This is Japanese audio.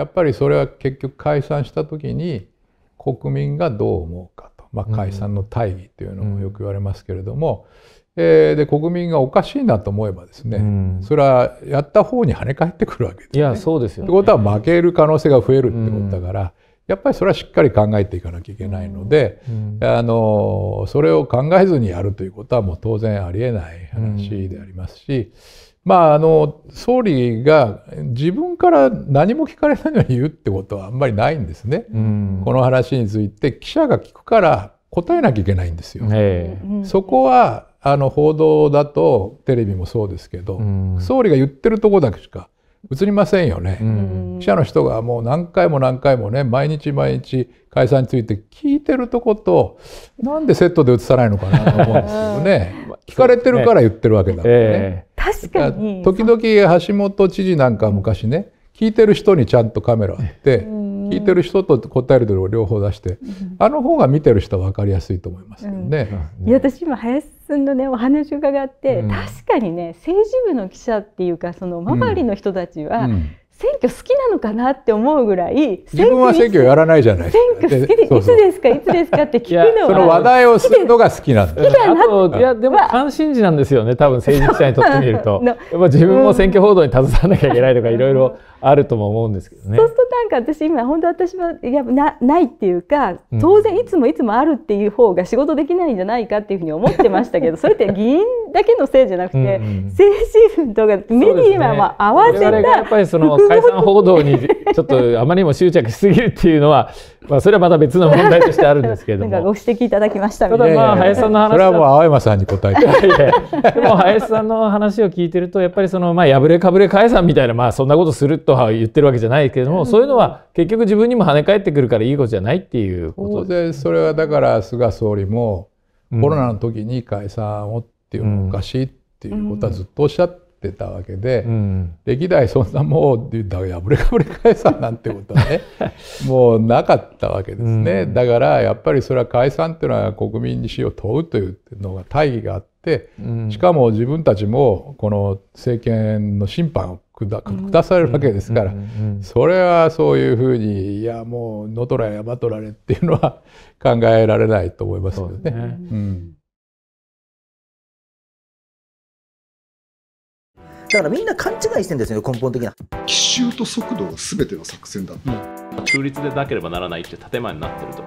やっぱりそれは結局解散した時に国民がどう思うかと、まあ、解散の大義というのもよく言われますけれども、うん、えー、で国民がおかしいなと思えばですね、うん、それはやった方に跳ね返ってくるわけです、ね、いやそうですよ、ね、ってことは負ける可能性が増えるってことだから。やっぱりそれはしっかり考えていかなきゃいけないので、うんあのそれを考えずにやるということはもう当然ありえない話でありますし、まあ、あの総理が自分から何も聞かれないのに言うってことはあんまりないんですね、うん、この話について記者が聞くから答えなきゃいけないんですよ。そこはあの報道だとテレビもそうですけど、うん、総理が言ってるとこだけしか映りませんよね、うん、記者の人がもう何回も何回もね毎日毎日解散について聞いてるとことなんでセットで映さないのかなと思うんですけどね 聞かれてるから言ってるわけだからね。えー確かに時々橋本知事なんか昔ね聞いてる人にちゃんとカメラあって聞いてる人と答えるところ両方出して、あの方が見てる人は分かりやすいと思いますけどね。私今林さんのねお話を伺って、確かにね政治部の記者っていうかその周りの人たちは、うん、政挙好きなのかなって思うぐらい自分は選挙やらないじゃない選挙好きでいつですかいつですかって聞くのその話題をするのが好きなんですいやでも関心事なんですよね多分政治者にとってみると やっぱ自分も選挙報道に携わらなきゃいけないとかいろいろあるとも思うんですけどね。そうするとなんか私今本当私はやなないっていうか当然いつもいつもあるっていう方が仕事できないんじゃないかっていうふうに思ってましたけど それって議員だけのせいじゃなくて、うんうん、政治運動がメディアは合わせた、ね、やっぱりその間報道にちょっとあまりにも執着しすぎるっていうのは、まあ、それはまた別の問題としてあるんですけれども。なんかご指摘いただきましたただまあ林さんの話それはもう青山さんに答えて でも林さんの話を聞いてるとやっぱりそのまあ破れかぶれ解散みたいなまあそんなことするとは言ってるわけじゃないけれども、うん、そういうのは結局自分にも跳ね返ってくるからいいことじゃないっていうことでそれはだから菅総理もコロナの時に解散をっていうのおかしいっていうことはずっとおっしゃって。うんってたわけで、うん、歴代そんなもうって言ったら破れかぶれ解散なんてことはね もうなかったわけですね、うん、だからやっぱりそれは解散っていうのは国民に死を問うというのが大義があって、うん、しかも自分たちもこの政権の審判を下されるわけですから、それはそういうふうにいやもう野取られ山取られっていうのは考えられないと思いますけどね。ねうんだからみんな勘違いしてんですよ根本的な奇襲と速度が全ての作戦だった、うん、中立でなければならないって建前になってると。